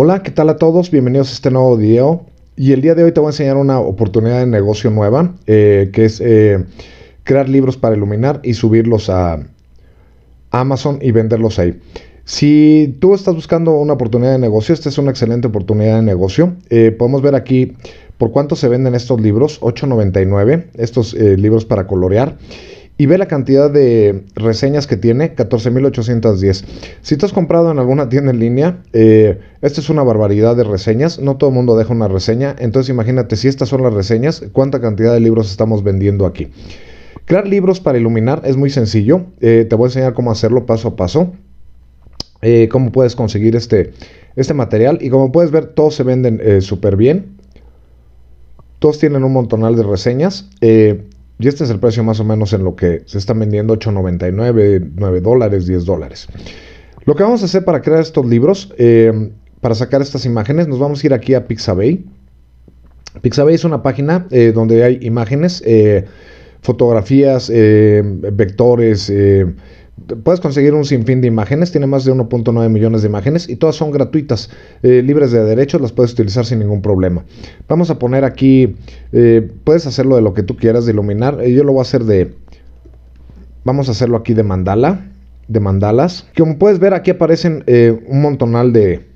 Hola, ¿qué tal a todos? Bienvenidos a este nuevo video. Y el día de hoy te voy a enseñar una oportunidad de negocio nueva, eh, que es eh, crear libros para iluminar y subirlos a Amazon y venderlos ahí. Si tú estás buscando una oportunidad de negocio, esta es una excelente oportunidad de negocio. Eh, podemos ver aquí por cuánto se venden estos libros, 8.99, estos libros para colorear y ve la cantidad de reseñas que tiene, 14.810. Si te has comprado en alguna tienda en línea, eh, esta es una barbaridad de reseñas, no todo el mundo deja una reseña, entonces imagínate si estas son las reseñas, cuánta cantidad de libros estamos vendiendo aquí. Crear libros para iluminar es muy sencillo, eh, te voy a enseñar cómo hacerlo paso a paso. Eh, cómo puedes conseguir este, este material y como puedes ver todos se venden súper bien todos tienen un montonal de reseñas. Y este es el precio más o menos en lo que se están vendiendo 8.99, 9 dólares, 10 dólares. Lo que vamos a hacer para crear estos libros, eh, para sacar estas imágenes, nos vamos a ir aquí a Pixabay. Pixabay es una página eh, donde hay imágenes, eh, fotografías, vectores, puedes conseguir un sinfín de imágenes, tiene más de 1.9 millones de imágenes y todas son gratuitas, eh, libres de derechos, las puedes utilizar sin ningún problema. Vamos a poner aquí, eh, puedes hacerlo de lo que tú quieras, de iluminar, eh, yo lo voy a hacer de, vamos a hacerlo aquí de mandala, de mandalas. Como puedes ver aquí aparecen un montonal de,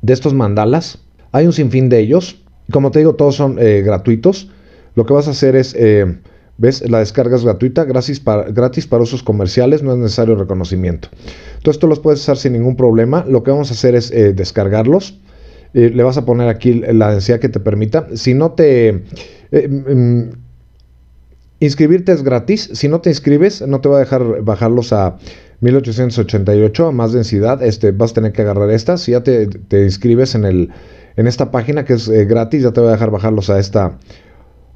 de estos mandalas, hay un sinfín de ellos, como te digo todos son gratuitos, lo que vas a hacer es ¿Ves? La descarga es gratuita, gratis para, usos comerciales, no es necesario reconocimiento. Entonces esto los puedes usar sin ningún problema. Lo que vamos a hacer es eh, descargarlos. Eh, le vas a poner aquí la densidad que te permita. Si no te... Eh, mm, mm, inscribirte es gratis. Si no te inscribes, no te va a dejar bajarlos a 1888, a más densidad. Este, vas a tener que agarrar esta. Si ya te, inscribes en, el, en esta página que es gratis, ya te voy a dejar bajarlos a esta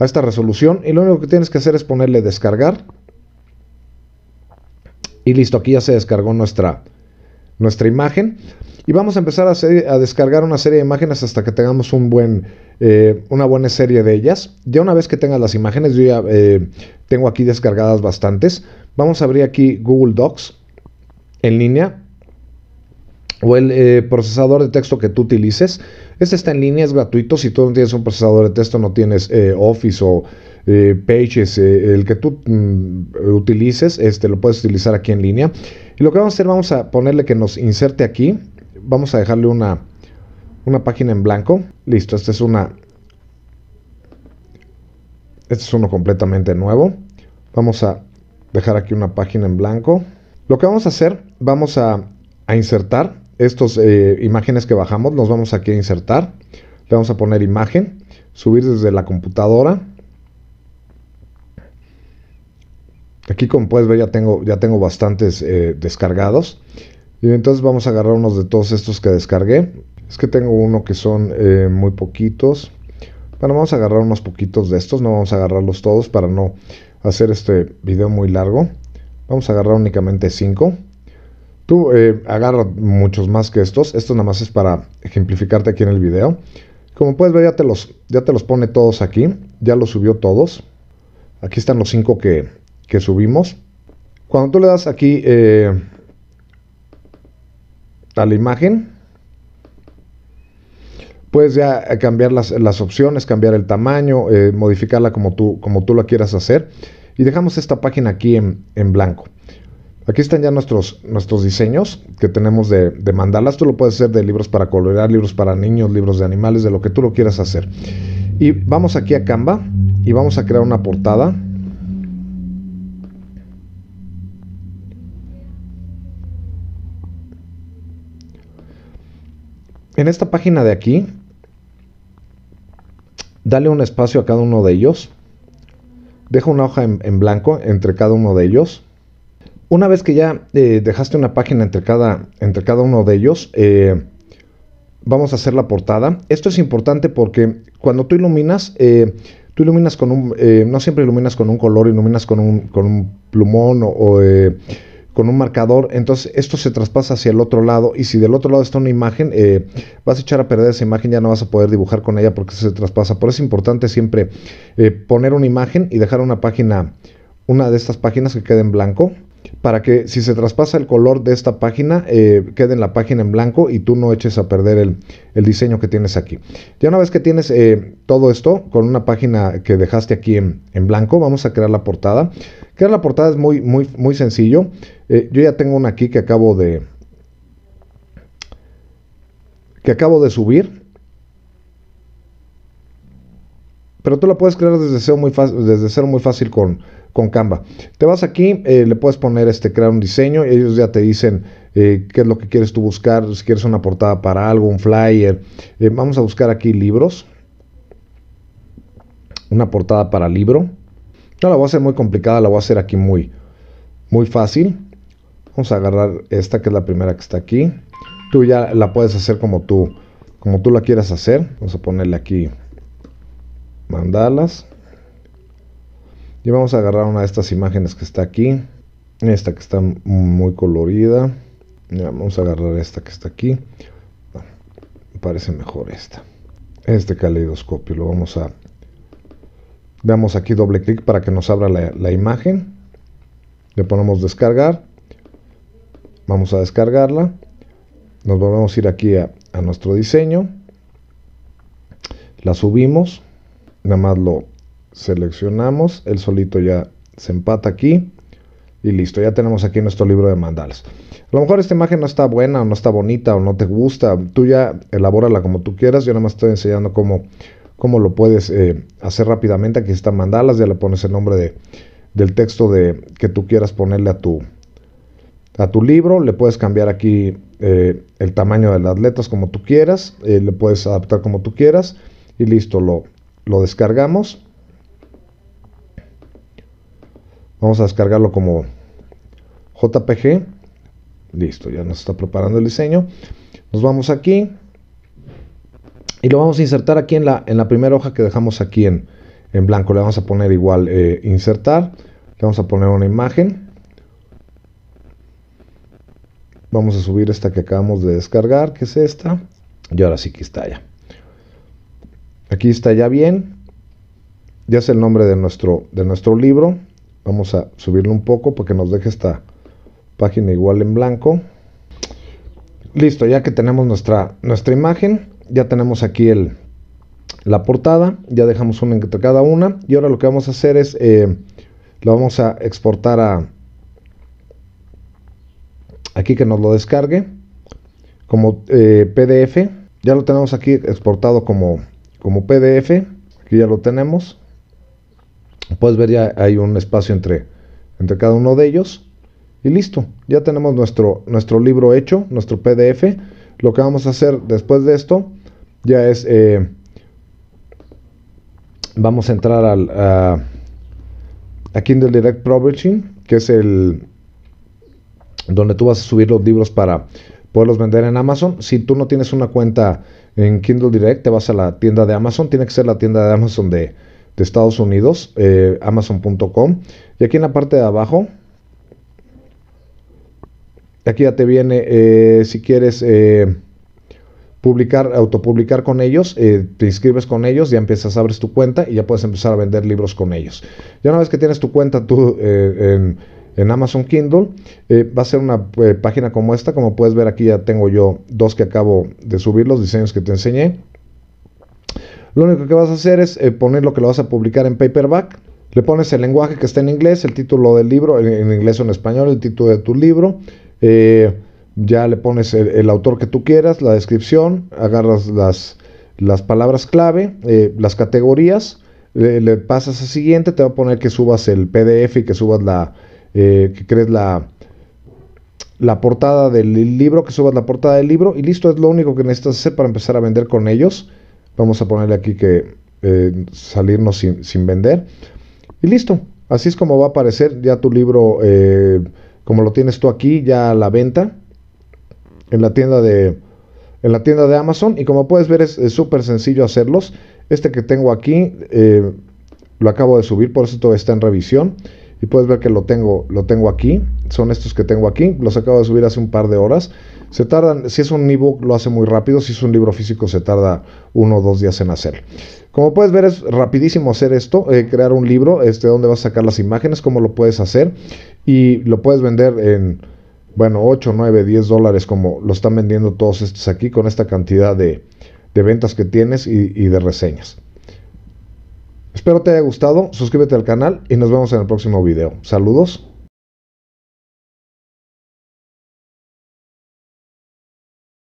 a esta resolución y lo único que tienes que hacer es ponerle descargar y listo, aquí ya se descargó nuestra, nuestra imagen y vamos a empezar a, descargar una serie de imágenes hasta que tengamos un buen, eh, una buena serie de ellas. Ya una vez que tengas las imágenes, yo ya eh, tengo aquí descargadas bastantes. Vamos a abrir aquí Google Docs en línea o el eh, procesador de texto que tú utilices. Este está en línea, es gratuito. Si tú no tienes un procesador de texto, no tienes eh, Office o eh, Pages, el que tú mm, utilices, este, lo puedes utilizar aquí en línea. Y lo que vamos a hacer, vamos a ponerle que nos inserte aquí. Vamos a dejarle una, una página en blanco. Listo, esta es una... Este es uno completamente nuevo. Vamos a dejar aquí una página en blanco. Lo que vamos a hacer, vamos a insertar estas eh, imágenes que bajamos, nos vamos aquí a insertar, le vamos a poner imagen, subir desde la computadora. Aquí como puedes ver ya tengo, ya tengo bastantes eh, descargados. Y entonces vamos a agarrar unos de todos estos que descargué. Es que tengo uno que son eh, muy poquitos. Bueno, vamos a agarrar unos poquitos de estos. No vamos a agarrarlos todos para no hacer este video muy largo. Vamos a agarrar únicamente 5. Tú agarras eh, agarra muchos más que estos. Esto nada más es para ejemplificarte aquí en el video. Como puedes ver, ya te los, ya te los pone todos aquí. Ya los subió todos. Aquí están los cinco que, subimos. Cuando tú le das aquí eh, a la imagen, puedes ya cambiar las, opciones, cambiar el tamaño, eh, modificarla como tú, como tú la quieras hacer. Y dejamos esta página aquí en, en blanco. Aquí están ya nuestros, nuestros diseños que tenemos de, de, mandalas. Tú lo puedes hacer de libros para colorear, libros para niños, libros de animales, de lo que tú lo quieras hacer. Y vamos aquí a Canva y vamos a crear una portada. En esta página de aquí, dale un espacio a cada uno de ellos. Deja una hoja en blanco entre cada uno de ellos una vez que ya eh, dejaste una página entre cada, entre cada uno de ellos, eh, vamos a hacer la portada. Esto es importante porque cuando tú iluminas, eh, tú iluminas con un, no siempre iluminas con un color, iluminas con un, con un plumón o, con un marcador, entonces esto se traspasa hacia el otro lado y si del otro lado está una imagen, vas a echar a perder esa imagen, ya no vas a poder dibujar con ella porque se traspasa. Por eso es importante siempre poner una imagen y dejar una página, una de estas páginas que quede en blanco para que si se traspasa el color de esta página, eh, quede en la página en blanco y tú no eches a perder el, diseño que tienes aquí. Ya una vez que tienes eh, todo esto con una página que dejaste aquí en, blanco, vamos a crear la portada. Crear la portada es muy, muy, muy sencillo. Eh, yo ya tengo una aquí que acabo de... que acabo de subir. Pero tú la puedes crear desde cero muy fácil, desde muy fácil con, con Canva. Te vas aquí, eh, le puedes poner este, crear un diseño, y ellos ya te dicen eh, qué es lo que quieres tú buscar, si quieres una portada para algo, un flyer. Eh, vamos a buscar aquí libros. Una portada para libro. No la voy a hacer muy complicada, la voy a hacer aquí muy, muy fácil. Vamos a agarrar esta que es la primera que está aquí. Tú ya la puedes hacer como tú, como tú la quieras hacer. Vamos a ponerle aquí mandalas. Y vamos a agarrar una de estas imágenes que está aquí. Esta que está muy colorida. Vamos a agarrar esta que está aquí. Ah, me parece mejor esta. Este caleidoscopio lo vamos a... Damos aquí doble clic para que nos abra la, imagen. Le ponemos descargar. Vamos a descargarla. Nos volvemos a ir aquí a, a nuestro diseño. La subimos nada más lo seleccionamos, el solito ya se empata aquí y listo, ya tenemos aquí nuestro libro de mandalas. A lo mejor esta imagen no está buena o no está bonita o no te gusta, tú ya elabórala como tú quieras, yo nada más estoy enseñando cómo, cómo lo puedes eh, hacer rápidamente, aquí está mandalas, ya le pones el nombre de, del texto de, que tú quieras ponerle a tu, a tu libro, le puedes cambiar aquí eh, el tamaño de las letras como tú quieras, eh, le puedes adaptar como tú quieras y listo, lo, lo descargamos. Vamos a descargarlo como JPG. Listo, ya nos está preparando el diseño. Nos vamos aquí. Y lo vamos a insertar aquí en la, en la primera hoja que dejamos aquí en, blanco. Le vamos a poner igual eh, insertar. Le vamos a poner una imagen. Vamos a subir esta que acabamos de descargar, que es esta. Y ahora sí que está ya. Aquí está ya bien. Ya es el nombre de nuestro, de nuestro libro. Vamos a subirlo un poco para que nos deje esta página igual en blanco. Listo, ya que tenemos nuestra, nuestra imagen, ya tenemos aquí la portada, ya dejamos una entre cada una y ahora lo que vamos a hacer es, eh, lo vamos a exportar a aquí que nos lo descargue como eh, PDF. Ya lo tenemos aquí exportado como, como PDF, aquí ya lo tenemos. Puedes ver ya hay un espacio entre, entre cada uno de ellos. Y listo, ya tenemos nuestro, nuestro libro hecho, nuestro PDF. Lo que vamos a hacer después de esto ya es... Eh, vamos a entrar al, a, Kindle Direct Publishing, que es el donde tú vas a subir los libros para puedes vender en Amazon. Si tú no tienes una cuenta en Kindle Direct, te vas a la tienda de Amazon. Tiene que ser la tienda de Amazon de, de Estados Unidos, eh, amazon.com. Y aquí en la parte de abajo, aquí ya te viene, eh, si quieres... Eh, publicar, autopublicar con ellos, te inscribes con ellos, ya empiezas, abres tu cuenta y ya puedes empezar a vender libros con ellos. Ya una vez que tienes tu cuenta tú en en Amazon Kindle. Eh, va a ser una eh, página como esta, como puedes ver aquí ya tengo yo dos que acabo de subir, los diseños que te enseñé. Lo único que vas a hacer es eh, poner lo que lo vas a publicar en paperback. Le pones el lenguaje que está en inglés, el título del libro, en, inglés o en español, el título de tu libro. ya le pones el, autor que tú quieras, la descripción, agarras las, palabras clave, las categorías, le, le pasas a siguiente, te va a poner que subas el PDF y que subas la, eh, que crees la, la portada del libro, que subas la portada del libro y listo, es lo único que necesitas hacer para empezar a vender con ellos. Vamos a ponerle aquí que eh, salirnos sin, vender. Y listo, así es como va a aparecer ya tu libro, eh, como lo tienes tú aquí, ya a la venta en la tienda de, en la tienda de Amazon. Y como puedes ver es súper sencillo hacerlos. Este que tengo aquí lo acabo de subir, por eso todo está en revisión y puedes ver que lo tengo, lo tengo aquí. Son estos que tengo aquí. Los acabo de subir hace un par de horas. Se tardan, si es un ebook lo hace muy rápido, si es un libro físico se tarda uno o dos días en hacerlo. Como puedes ver es rapidísimo hacer esto, eh, crear un libro, este, donde vas a sacar las imágenes, cómo lo puedes hacer y lo puedes vender en, bueno, 8, 9, 10 dólares como lo están vendiendo todos estos aquí con esta cantidad de, de ventas que tienes y de reseñas. Espero te haya gustado, suscríbete al canal y nos vemos en el próximo video. Saludos.